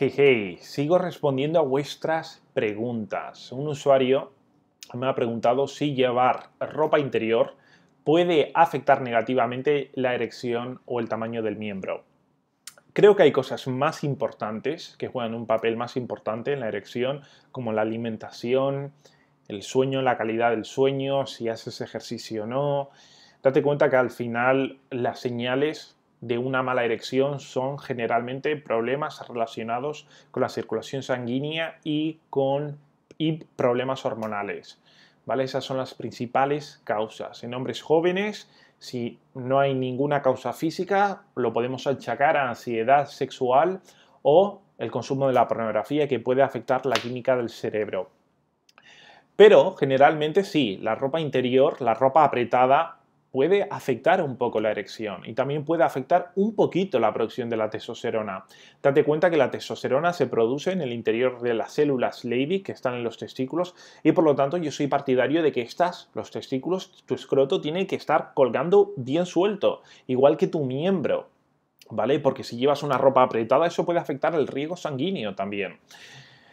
Hey, sigo respondiendo a vuestras preguntas. Un usuario me ha preguntado si llevar ropa interior puede afectar negativamente la erección o el tamaño del miembro. Creo que hay cosas más importantes que juegan un papel más importante en la erección, como la alimentación, el sueño, la calidad del sueño, si haces ejercicio o no. Date cuenta que al final las señales de una mala erección son generalmente problemas relacionados con la circulación sanguínea y con problemas hormonales. ¿vale? Esas son las principales causas. En hombres jóvenes, si no hay ninguna causa física, lo podemos achacar a ansiedad sexual o el consumo de la pornografía que puede afectar la química del cerebro. Pero generalmente sí, la ropa interior, la ropa apretada puede afectar un poco la erección y también puede afectar un poquito la producción de la testosterona. Date cuenta que la testosterona se produce en el interior de las células lady que están en los testículos y por lo tanto yo soy partidario de que estás los testículos, tu escroto tiene que estar colgando bien suelto, igual que tu miembro, ¿vale? Porque si llevas una ropa apretada eso puede afectar el riego sanguíneo también.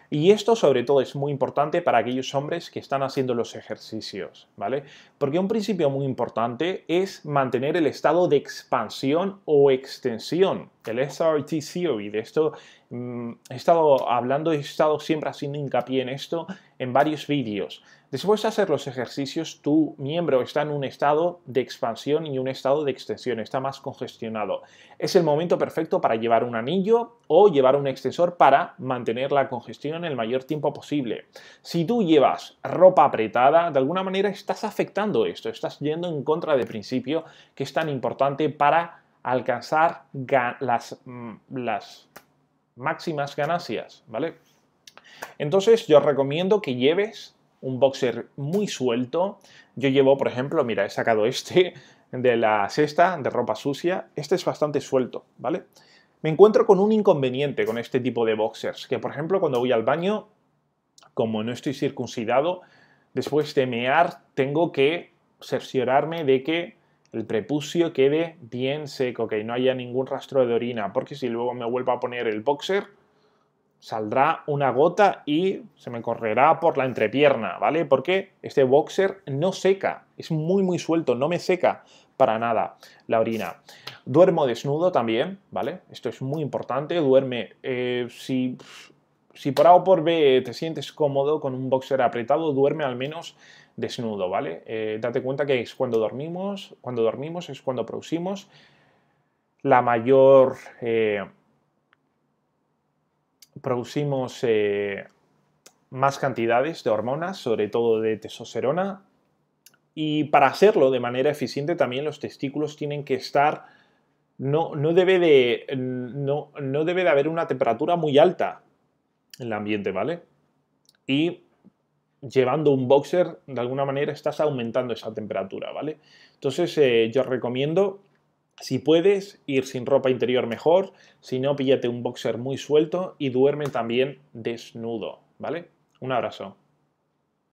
Y esto sobre todo es muy importante para aquellos hombres que están haciendo los ejercicios, ¿vale? Porque un principio muy importante es mantener el estado de expansión o extensión el SRT Theory, de esto mm, he estado hablando y he estado siempre haciendo hincapié en esto en varios vídeos. Después de hacer los ejercicios, tu miembro está en un estado de expansión y un estado de extensión, está más congestionado. Es el momento perfecto para llevar un anillo o llevar un extensor para mantener la congestión el mayor tiempo posible. Si tú llevas ropa apretada, de alguna manera estás afectando esto, estás yendo en contra del principio que es tan importante para alcanzar mm, las, máximas ganancias, ¿vale? Entonces yo recomiendo que lleves un boxer muy suelto. Yo llevo, por ejemplo, mira, he sacado este de la cesta de ropa sucia. Este es bastante suelto, ¿vale? Me encuentro con un inconveniente con este tipo de boxers, que por ejemplo cuando voy al baño, como no estoy circuncidado, después de mear tengo que cerciorarme de que el prepucio quede bien seco, que no haya ningún rastro de orina, porque si luego me vuelvo a poner el boxer, saldrá una gota y se me correrá por la entrepierna, ¿vale? Porque este boxer no seca, es muy muy suelto, no me seca para nada la orina. Duermo desnudo también, ¿vale? Esto es muy importante, duerme eh, si... Si por A o por B te sientes cómodo con un boxer apretado, duerme al menos desnudo, ¿vale? Eh, date cuenta que es cuando dormimos, cuando dormimos es cuando producimos la mayor... Eh, producimos eh, más cantidades de hormonas, sobre todo de testosterona, y para hacerlo de manera eficiente también los testículos tienen que estar no, no, debe de, no, no, debe de haber una temperatura muy alta en el ambiente, ¿vale? Y llevando un boxer, de alguna manera estás aumentando esa temperatura, ¿vale? Entonces eh, yo recomiendo, si puedes, ir sin ropa interior mejor, si no, píllate un boxer muy suelto y duerme también desnudo, ¿vale? Un abrazo.